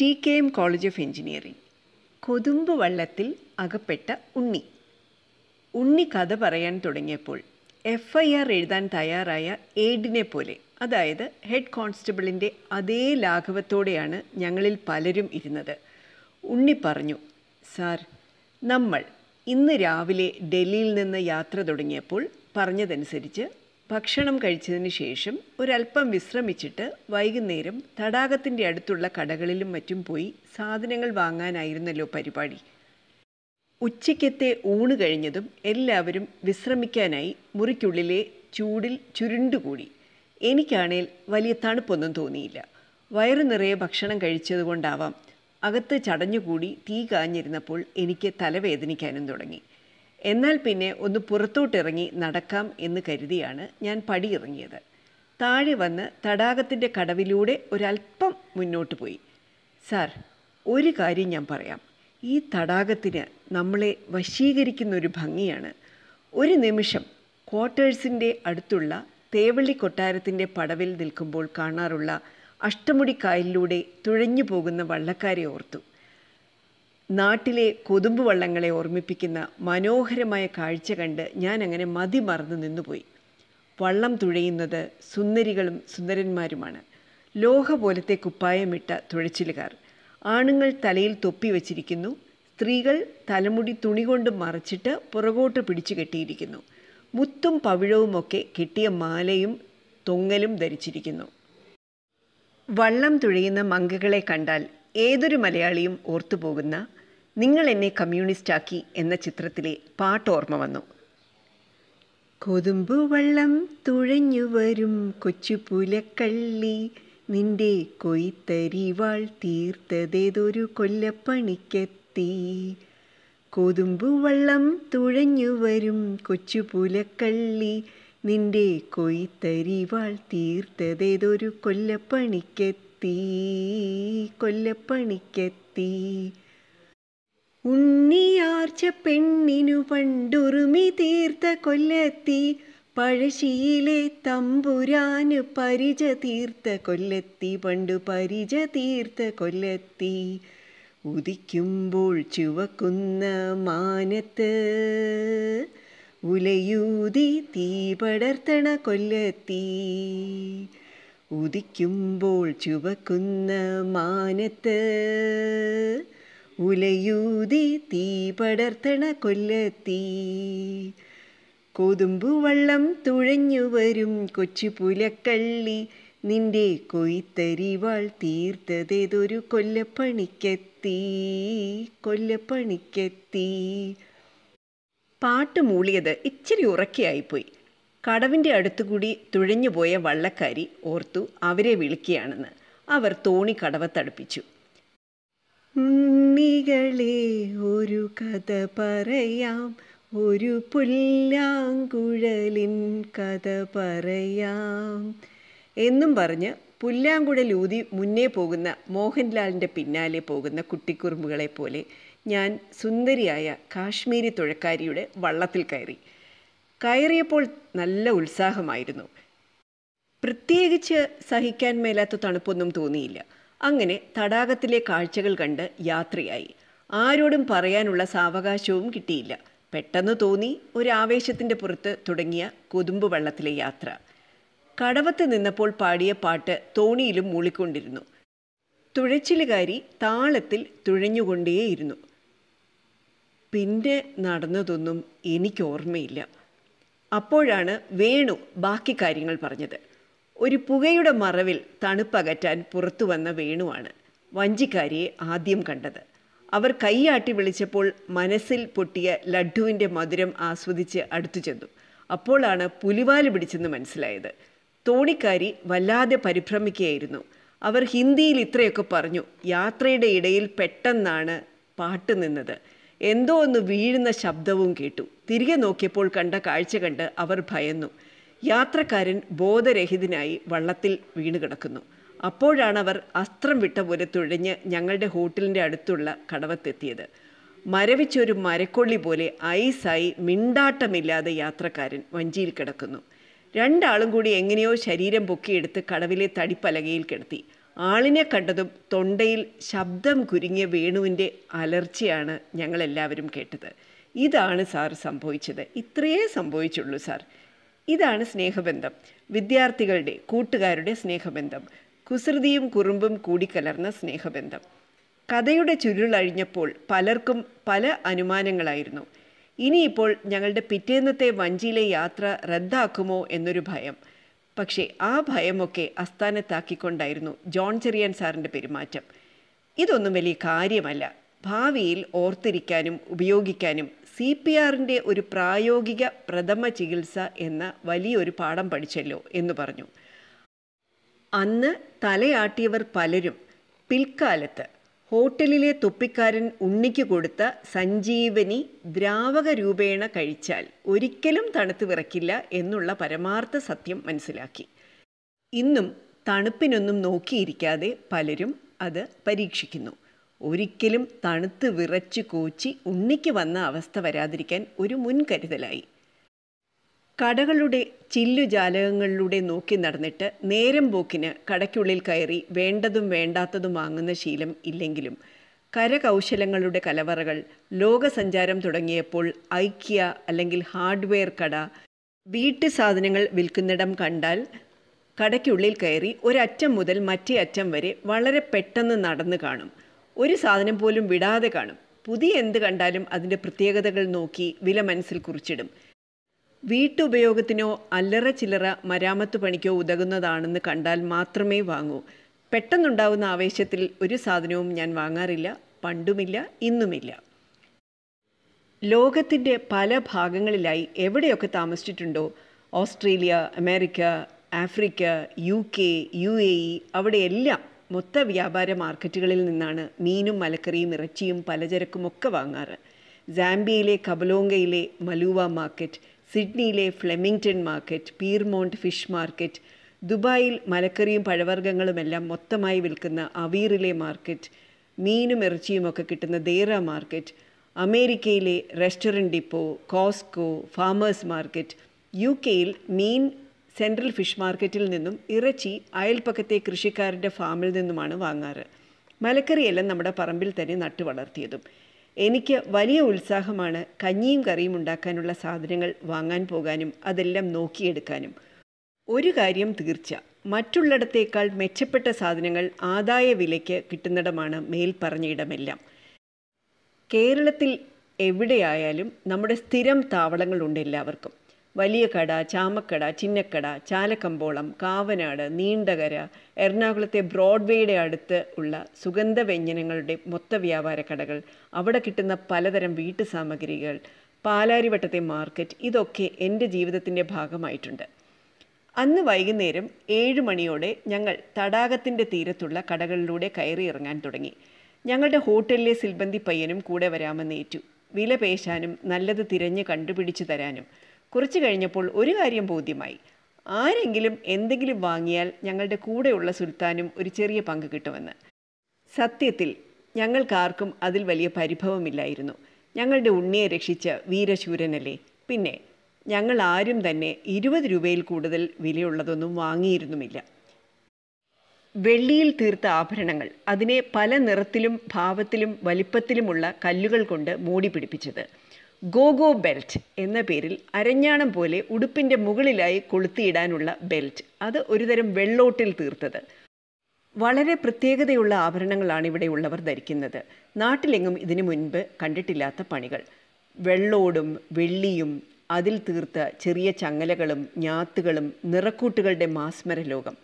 T K M college of engineering കൊതുമ്പ് വള്ളത്തിൽ അകപ്പെട്ട ഉണ്ണി ഉണ്ണി കഥ പറയാൻ തുടങ്ങിയപ്പോൾ എഫ് ഐ ആർ എഴുതാൻ തയ്യാറായ എയ്ഡിനെ പോലെ അതായത് ഹെഡ് കോൺസ്റ്റബിളിൻ്റെ അതേ ലാഘവത്തോടെയാണ് ഞങ്ങളിൽ പലരും ഇരുന്നത് ഉണ്ണി പറഞ്ഞു സാർ നമ്മൾ ഇന്ന് രാവിലെ ഡൽഹിയിൽ നിന്ന് യാത്ര തുടങ്ങിയപ്പോൾ പറഞ്ഞതനുസരിച്ച് ഭക്ഷണം കഴിച്ചതിന് ശേഷം ഒരല്പം വിശ്രമിച്ചിട്ട് വൈകുന്നേരം തടാകത്തിൻ്റെ അടുത്തുള്ള കടകളിലും മറ്റും പോയി സാധനങ്ങൾ വാങ്ങാനായിരുന്നല്ലോ പരിപാടി ഉച്ചയ്ക്കത്തെ ഊണ് കഴിഞ്ഞതും എല്ലാവരും വിശ്രമിക്കാനായി മുറിക്കുള്ളിലെ ചൂടിൽ ചുരുണ്ടുകൂടി എനിക്കാണേൽ വലിയ തണുപ്പൊന്നും തോന്നിയില്ല വയറ് നിറയെ ഭക്ഷണം കഴിച്ചതുകൊണ്ടാവാം അകത്ത് ചടഞ്ഞുകൂടി തീ കാഞ്ഞിരുന്നപ്പോൾ എനിക്ക് തലവേദനിക്കാനും തുടങ്ങി എന്നാൽ പിന്നെ ഒന്ന് പുറത്തോട്ടിറങ്ങി നടക്കാം എന്ന് കരുതിയാണ് ഞാൻ പടിയിറങ്ങിയത് താഴെ വന്ന് തടാകത്തിൻ്റെ കടവിലൂടെ ഒരല്പം മുന്നോട്ട് പോയി സാർ ഒരു കാര്യം ഞാൻ പറയാം ഈ തടാകത്തിന് നമ്മളെ വശീകരിക്കുന്ന ഒരു ഭംഗിയാണ് ഒരു നിമിഷം ക്വാർട്ടേഴ്സിൻ്റെ അടുത്തുള്ള തേവള്ളി കൊട്ടാരത്തിൻ്റെ പടവിൽ നിൽക്കുമ്പോൾ കാണാറുള്ള അഷ്ടമുടി കായലിലൂടെ തുഴഞ്ഞു പോകുന്ന വള്ളക്കാരെ ഓർത്തു നാട്ടിലെ കൊതുമ്പ് വള്ളങ്ങളെ ഓർമ്മിപ്പിക്കുന്ന മനോഹരമായ കാഴ്ച കണ്ട് ഞാൻ അങ്ങനെ മതി മറന്നു നിന്നുപോയി വള്ളം തുഴയുന്നത് സുന്ദരികളും സുന്ദരന്മാരുമാണ് ലോഹ പോലത്തെ കുപ്പായമിട്ട തുഴച്ചിലുകാർ ആണുങ്ങൾ തലയിൽ തൊപ്പി വച്ചിരിക്കുന്നു സ്ത്രീകൾ തലമുടി തുണി കൊണ്ട് മറച്ചിട്ട് പുറകോട്ട് പിടിച്ചു കെട്ടിയിരിക്കുന്നു മുത്തും പവിഴവുമൊക്കെ കെട്ടിയ മാലയും തൊങ്ങലും ധരിച്ചിരിക്കുന്നു വള്ളം തുഴയുന്ന മങ്കകളെ കണ്ടാൽ ഏതൊരു മലയാളിയും ഓർത്തുപോകുന്ന നിങ്ങൾ എന്നെ കമ്മ്യൂണിസ്റ്റാക്കി എന്ന ചിത്രത്തിലെ ഓർമ്മ വന്നു കൊതുമ്പ് വള്ളം തുഴഞ്ഞു വരും കൊച്ചു പുലക്കള്ളി നിന്റെ കൊയ്ത്തരിവാൾ തീർത്തതേതൊരു കൊല്ലപ്പണിക്കെത്തി കൊതുമ്പ് വള്ളം തുഴഞ്ഞു വരും കൊച്ചു പുലക്കള്ളി നിന്റെ കൊയ്ത്തരിവാൾ തീർത്തതേതൊരു കൊല്ലപ്പണിക്കെത്തി കൊല്ലപ്പണിക്കെത്തി ഉണ്ണിയാർച്ച പെണ്ണിനു പണ്ടുറുമി തീർത്ത കൊല്ലത്തി പഴശ്ശിയിലെ തമ്പുരാന് പരിച തീർത്ത കൊല്ലത്തി പണ്ടു പരിച തീർത്ത കൊല്ലത്തി ഉദിക്കുമ്പോൾ ചുവക്കുന്ന മാനത്ത് ഉലയൂതി തീ പടർത്തണ കൊല്ലത്തി ഉദിക്കുമ്പോൾ ചുവക്കുന്ന മാനത്ത് ഉലയൂതി തീ പടർത്തണ കൊല്ലത്തീ കൊതുമ്പുവള്ളം തുഴഞ്ഞു വരും കൊച്ചു പുലക്കള്ളി നിന്റെ കൊയ്ത്തരിവാൾ തീർത്തതേതൊരു കൊല്ലപ്പണിക്കെത്തീ കൊല്ലപ്പണിക്കെത്തീ പാട്ട് മൂളിയത് ഇച്ചിരി ഉറക്കിയായിപ്പോയി കടവിൻ്റെ അടുത്തുകൂടി തുഴഞ്ഞുപോയ വള്ളക്കാരി ഓർത്തു അവരെ വിളിക്കുകയാണെന്ന് അവർ തോണി കടവത്തടുപ്പിച്ചു കണ്ണികളെ ഒരു കഥ പറയാം ഒരു പുല്ലാങ്കുഴലിൻ കഥ പറയാം എന്നും പറഞ്ഞ് പുല്ലാങ്കുഴൽ ഊതി മുന്നേ പോകുന്ന മോഹൻലാലിൻ്റെ പിന്നാലെ പോകുന്ന കുട്ടിക്കുറുമ്പുകളെ പോലെ ഞാൻ സുന്ദരിയായ കാശ്മീരി തുഴക്കാരിയുടെ വള്ളത്തിൽ കയറി കയറിയപ്പോൾ നല്ല ഉത്സാഹമായിരുന്നു പ്രത്യേകിച്ച് സഹിക്കാൻ മേലാത്ത തണുപ്പൊന്നും തോന്നിയില്ല അങ്ങനെ തടാകത്തിലെ കാഴ്ചകൾ കണ്ട് യാത്രയായി ആരോടും പറയാനുള്ള സാവകാശവും കിട്ടിയില്ല പെട്ടെന്ന് തോന്നി ഒരു പുറത്ത് തുടങ്ങിയ കൊതുമ്പ് വള്ളത്തിലെ യാത്ര കടവത്ത് നിന്നപ്പോൾ പാടിയ പാട്ട് തോണിയിലും മൂളിക്കൊണ്ടിരുന്നു തുഴച്ചിലുകാരി താളത്തിൽ തുഴഞ്ഞുകൊണ്ടേയിരുന്നു പിന്നെ നടന്നതൊന്നും എനിക്ക് ഓർമ്മയില്ല അപ്പോഴാണ് വേണു ബാക്കി കാര്യങ്ങൾ പറഞ്ഞത് ഒരു പുകയുടെ മറവിൽ തണുപ്പകറ്റാൻ പുറത്തു വന്ന വേണുവാണ് വഞ്ചിക്കാരിയെ ആദ്യം കണ്ടത് അവർ കൈയാട്ടി വിളിച്ചപ്പോൾ മനസ്സിൽ പൊട്ടിയ ലഡുവിൻ്റെ മധുരം ആസ്വദിച്ച് അടുത്തു ചെന്നു അപ്പോഴാണ് പുലിവാല് പിടിച്ചെന്ന് മനസ്സിലായത് തോണിക്കാരി വല്ലാതെ പരിഭ്രമിക്കുകയായിരുന്നു അവർ ഹിന്ദിയിൽ ഇത്രയൊക്കെ പറഞ്ഞു യാത്രയുടെ ഇടയിൽ പെട്ടെന്നാണ് പാട്ട് നിന്നത് എന്തോ ഒന്ന് വീഴുന്ന ശബ്ദവും കേട്ടു തിരികെ നോക്കിയപ്പോൾ കണ്ട കാഴ്ച കണ്ട് അവർ ഭയന്നു യാത്രക്കാരൻ ബോധരഹിതനായി വള്ളത്തിൽ വീണ് കിടക്കുന്നു അപ്പോഴാണ് അവർ അസ്ത്രം വിട്ട പോലെ തുഴഞ്ഞ് ഞങ്ങളുടെ ഹോട്ടലിൻ്റെ അടുത്തുള്ള കടവത്തെത്തിയത് മരവിച്ചൊരു മരക്കൊള്ളി പോലെ ഐസായി മിണ്ടാട്ടമില്ലാതെ യാത്രക്കാരൻ വഞ്ചിയിൽ കിടക്കുന്നു രണ്ടാളും കൂടി എങ്ങനെയോ ശരീരം പൊക്കിയെടുത്ത് കടവിലെ തടിപ്പലകയിൽ കിടത്തി ആളിനെ കണ്ടതും തൊണ്ടയിൽ ശബ്ദം കുരുങ്ങിയ വേണുവിൻ്റെ അലർച്ചയാണ് ഞങ്ങളെല്ലാവരും കേട്ടത് ഇതാണ് സാർ സംഭവിച്ചത് ഇത്രയേ സംഭവിച്ചുള്ളൂ സാർ ഇതാണ് സ്നേഹബന്ധം വിദ്യാർത്ഥികളുടെ കൂട്ടുകാരുടെ സ്നേഹബന്ധം കുസൃതിയും കുറുമ്പും കൂടിക്കലർന്ന സ്നേഹബന്ധം കഥയുടെ ചുരുളഴിഞ്ഞപ്പോൾ പലർക്കും പല അനുമാനങ്ങളായിരുന്നു ഇനിയിപ്പോൾ ഞങ്ങളുടെ പിറ്റേന്നത്തെ വഞ്ചിയിലെ യാത്ര റദ്ദാക്കുമോ എന്നൊരു ഭയം പക്ഷേ ആ ഭയമൊക്കെ അസ്ഥാനത്താക്കിക്കൊണ്ടായിരുന്നു ജോൺ ചെറിയാൻ സാറിൻ്റെ പെരുമാറ്റം ഇതൊന്നും വലിയ കാര്യമല്ല ഭാവിയിൽ ഓർത്തിരിക്കാനും ഉപയോഗിക്കാനും സി പി ആറിൻ്റെ ഒരു പ്രായോഗിക പ്രഥമ ചികിത്സ എന്ന വലിയൊരു പാഠം പഠിച്ചല്ലോ എന്ന് പറഞ്ഞു അന്ന് തലയാട്ടിയവർ പലരും പിൽക്കാലത്ത് ഹോട്ടലിലെ തൊപ്പിക്കാരൻ ഉണ്ണിക്ക് കൊടുത്ത സഞ്ജീവനി ദ്രാവക രൂപേണ കഴിച്ചാൽ ഒരിക്കലും തണുത്തു വിറക്കില്ല എന്നുള്ള പരമാർത്ഥ സത്യം മനസ്സിലാക്കി ഇന്നും തണുപ്പിനൊന്നും നോക്കിയിരിക്കാതെ പലരും അത് പരീക്ഷിക്കുന്നു ഒരിക്കലും തണുത്ത് വിറച്ച് കോച്ചി ഉണ്ണിക്ക് വന്ന അവസ്ഥ വരാതിരിക്കാൻ ഒരു മുൻകരുതലായി കടകളുടെ ചില്ലുജാലകങ്ങളിലൂടെ നോക്കി നടന്നിട്ട് നേരം പോക്കിന് കടയ്ക്കുള്ളിൽ കയറി വേണ്ടതും വേണ്ടാത്തതും വാങ്ങുന്ന ശീലം ഇല്ലെങ്കിലും കരകൗശലങ്ങളുടെ കലവറകൾ ലോകസഞ്ചാരം തുടങ്ങിയപ്പോൾ ഐക്യ അല്ലെങ്കിൽ ഹാർഡ്വെയർ കട വീട്ടു സാധനങ്ങൾ വിൽക്കുന്നിടം കണ്ടാൽ കടയ്ക്കുള്ളിൽ കയറി ഒരറ്റം മുതൽ മറ്റേ അറ്റം വരെ വളരെ പെട്ടെന്ന് നടന്നു കാണും ഒരു സാധനം പോലും വിടാതെ കാണും പുതിയ എന്ത് കണ്ടാലും അതിൻ്റെ പ്രത്യേകതകൾ നോക്കി വില മനസ്സിൽ കുറിച്ചിടും വീട്ടുപയോഗത്തിനോ അല്ലറ ചില്ലറ മരാമത്ത് പണിക്കോ ഉതകുന്നതാണെന്ന് കണ്ടാൽ മാത്രമേ വാങ്ങൂ പെട്ടെന്നുണ്ടാകുന്ന ആവേശത്തിൽ ഒരു സാധനവും ഞാൻ വാങ്ങാറില്ല പണ്ടുമില്ല ഇന്നുമില്ല ലോകത്തിൻ്റെ പല ഭാഗങ്ങളിലായി എവിടെയൊക്കെ താമസിച്ചിട്ടുണ്ടോ Australia America Africa U K U A E അവിടെയെല്ലാം മൊത്ത വ്യാപാര മാർക്കറ്റുകളിൽ നിന്നാണ് മീനും മലക്കറിയും ഇറച്ചിയും പലചരക്കും ഒക്കെ വാങ്ങാറ് സാംബിയയിലെ കബലോങ്കയിലെ മലൂവ മാർക്കറ്റ് സിഡ്നിയിലെ Flemington market Pyrmont fish market ദുബായിൽ മലക്കറിയും പഴവർഗ്ഗങ്ങളുമെല്ലാം മൊത്തമായി വിൽക്കുന്ന അവീറിലെ മാർക്കറ്റ് മീനും ഇറച്ചിയും ഒക്കെ കിട്ടുന്ന ദേറ മാർക്കറ്റ് അമേരിക്കയിലെ Restaurant Depot Costco farmers market U കെയിൽ മീൻ സെൻട്രൽ ഫിഷ് മാർക്കറ്റിൽ നിന്നും ഇറച്ചി അയൽപ്പക്കത്തെ കൃഷിക്കാരൻ്റെ ഫാമിൽ നിന്നുമാണ് വാങ്ങാറ് മലക്കറിയെല്ലാം നമ്മുടെ പറമ്പിൽ തന്നെ നട്ടു വളർത്തിയതും എനിക്ക് വലിയ ഉത്സാഹമാണ് കഞ്ഞിയും കറിയും ഉണ്ടാക്കാനുള്ള സാധനങ്ങൾ വാങ്ങാൻ പോകാനും അതെല്ലാം നോക്കിയെടുക്കാനും ഒരു കാര്യം തീർച്ച മറ്റുള്ളിടത്തേക്കാൾ മെച്ചപ്പെട്ട സാധനങ്ങൾ ആദായ വിലയ്ക്ക് കിട്ടുന്നിടമാണ് മേൽ പറഞ്ഞയിടമെല്ലാം കേരളത്തിൽ എവിടെയായാലും നമ്മുടെ സ്ഥിരം താവളങ്ങളുണ്ട് എല്ലാവർക്കും വലിയകട ചാമക്കട ചിന്നക്കട ചാലക്കമ്പോളം കാവനാട് നീണ്ടകര എറണാകുളത്തെ ബ്രോഡ്വേയുടെ അടുത്ത് ഉള്ള സുഗന്ധ വ്യഞ്ജനങ്ങളുടെ മൊത്ത വ്യാപാര കടകൾ അവിടെ കിട്ടുന്ന പലതരം വീട്ടു സാമഗ്രികൾ പാലാരിവട്ടത്തെ മാർക്കറ്റ് ഇതൊക്കെ എൻ്റെ ജീവിതത്തിൻ്റെ ഭാഗമായിട്ടുണ്ട് അന്ന് വൈകുന്നേരം ഏഴ് മണിയോടെ ഞങ്ങൾ തടാകത്തിൻ്റെ തീരത്തുള്ള കടകളിലൂടെ കയറി ഇറങ്ങാൻ തുടങ്ങി ഞങ്ങളുടെ ഹോട്ടലിലെ സിൽബന്തി പയ്യനും കൂടെ വരാമെന്നേറ്റു വില പേശാനും നല്ലത് തിരഞ്ഞ് കണ്ടുപിടിച്ചു തരാനും കുറച്ച് കഴിഞ്ഞപ്പോൾ ഒരു കാര്യം ബോധ്യമായി ആരെങ്കിലും എന്തെങ്കിലും വാങ്ങിയാൽ ഞങ്ങളുടെ കൂടെയുള്ള സുൽത്താനും ഒരു ചെറിയ പങ്ക് കിട്ടുമെന്ന് സത്യത്തിൽ ഞങ്ങൾക്കാർക്കും അതിൽ വലിയ പരിഭവമില്ലായിരുന്നു ഞങ്ങളുടെ ഉണ്ണിയെ രക്ഷിച്ച വീരശൂരനല്ലേ പിന്നെ ഞങ്ങൾ ആരും തന്നെ ഇരുപത് രൂപയിൽ കൂടുതൽ വിലയുള്ളതൊന്നും വാങ്ങിയിരുന്നുമില്ല വെള്ളിയിൽ തീർത്ത ആഭരണങ്ങൾ അതിനെ പല നിറത്തിലും ഭാവത്തിലും വലിപ്പത്തിലുമുള്ള കല്ലുകൾ കൊണ്ട് മൂടി പിടിപ്പിച്ചത് ഗോഗോ ബെൽറ്റ് എന്ന പേരിൽ അരഞ്ഞാണം പോലെ ഉടുപ്പിൻ്റെ മുകളിലായി കൊളുത്തിയിടാനുള്ള ബെൽറ്റ് അത് ഒരുതരം വെള്ളോട്ടിൽ തീർത്തത് വളരെ പ്രത്യേകതയുള്ള ആഭരണങ്ങളാണ് ഇവിടെയുള്ളവർ ധരിക്കുന്നത് നാട്ടിലെങ്ങും ഇതിനു മുൻപ് കണ്ടിട്ടില്ലാത്ത പണികൾ വെള്ളോടും വെള്ളിയും അതിൽ തീർത്ത ചെറിയ ചങ്ങലകളും ഞാത്തുകളും നിറക്കൂട്ടുകളുടെ മാസ്മര ലോകം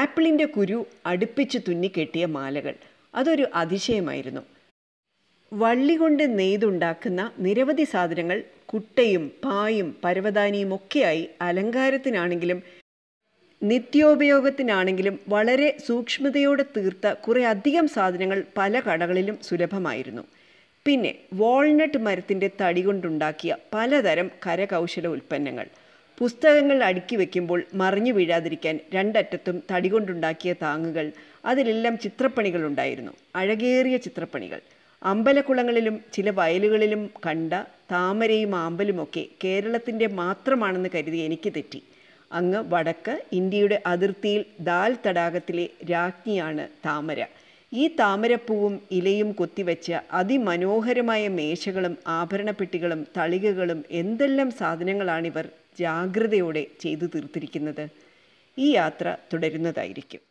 ആപ്പിളിൻ്റെ കുരു അടുപ്പിച്ച് തുന്നിക്കെട്ടിയ മാലകൾ അതൊരു അതിശയമായിരുന്നു വള്ളി കൊണ്ട് നെയ്തുണ്ടാക്കുന്ന നിരവധി സാധനങ്ങൾ കുട്ടയും പായും പരവതാനിയും ഒക്കെയായി അലങ്കാരത്തിനാണെങ്കിലും നിത്യോപയോഗത്തിനാണെങ്കിലും വളരെ സൂക്ഷ്മതയോടെ തീർത്ത കുറേ അധികം സാധനങ്ങൾ പല കടകളിലും സുലഭമായിരുന്നു പിന്നെ വാൾനട്ട് മരത്തിൻ്റെ തടി കൊണ്ടുണ്ടാക്കിയ പലതരം കരകൗശല ഉൽപ്പന്നങ്ങൾ പുസ്തകങ്ങൾ അടുക്കി വയ്ക്കുമ്പോൾ മറിഞ്ഞു വീഴാതിരിക്കാൻ രണ്ടറ്റത്തും തടി കൊണ്ടുണ്ടാക്കിയ താങ്ങുകൾ അതിലെല്ലാം ചിത്രപ്പണികളുണ്ടായിരുന്നു അഴകേറിയ ചിത്രപ്പണികൾ അമ്പലക്കുളങ്ങളിലും ചില വയലുകളിലും കണ്ട താമരയും ആമ്പലുമൊക്കെ കേരളത്തിൻ്റെ മാത്രമാണെന്ന് കരുതി എനിക്ക് തെറ്റി അങ്ങ് വടക്ക് ഇന്ത്യയുടെ അതിർത്തിയിൽ ദാൽ തടാകത്തിലെ രാജ്ഞിയാണ് താമര ഈ താമരപ്പൂവും ഇലയും കൊത്തിവെച്ച അതിമനോഹരമായ മേശകളും ആഭരണപ്പെട്ടികളും തളികകളും എന്തെല്ലാം സാധനങ്ങളാണിവർ ജാഗ്രതയോടെ ചെയ്തു തീർത്തിരിക്കുന്നത് ഈ യാത്ര തുടരുന്നതായിരിക്കും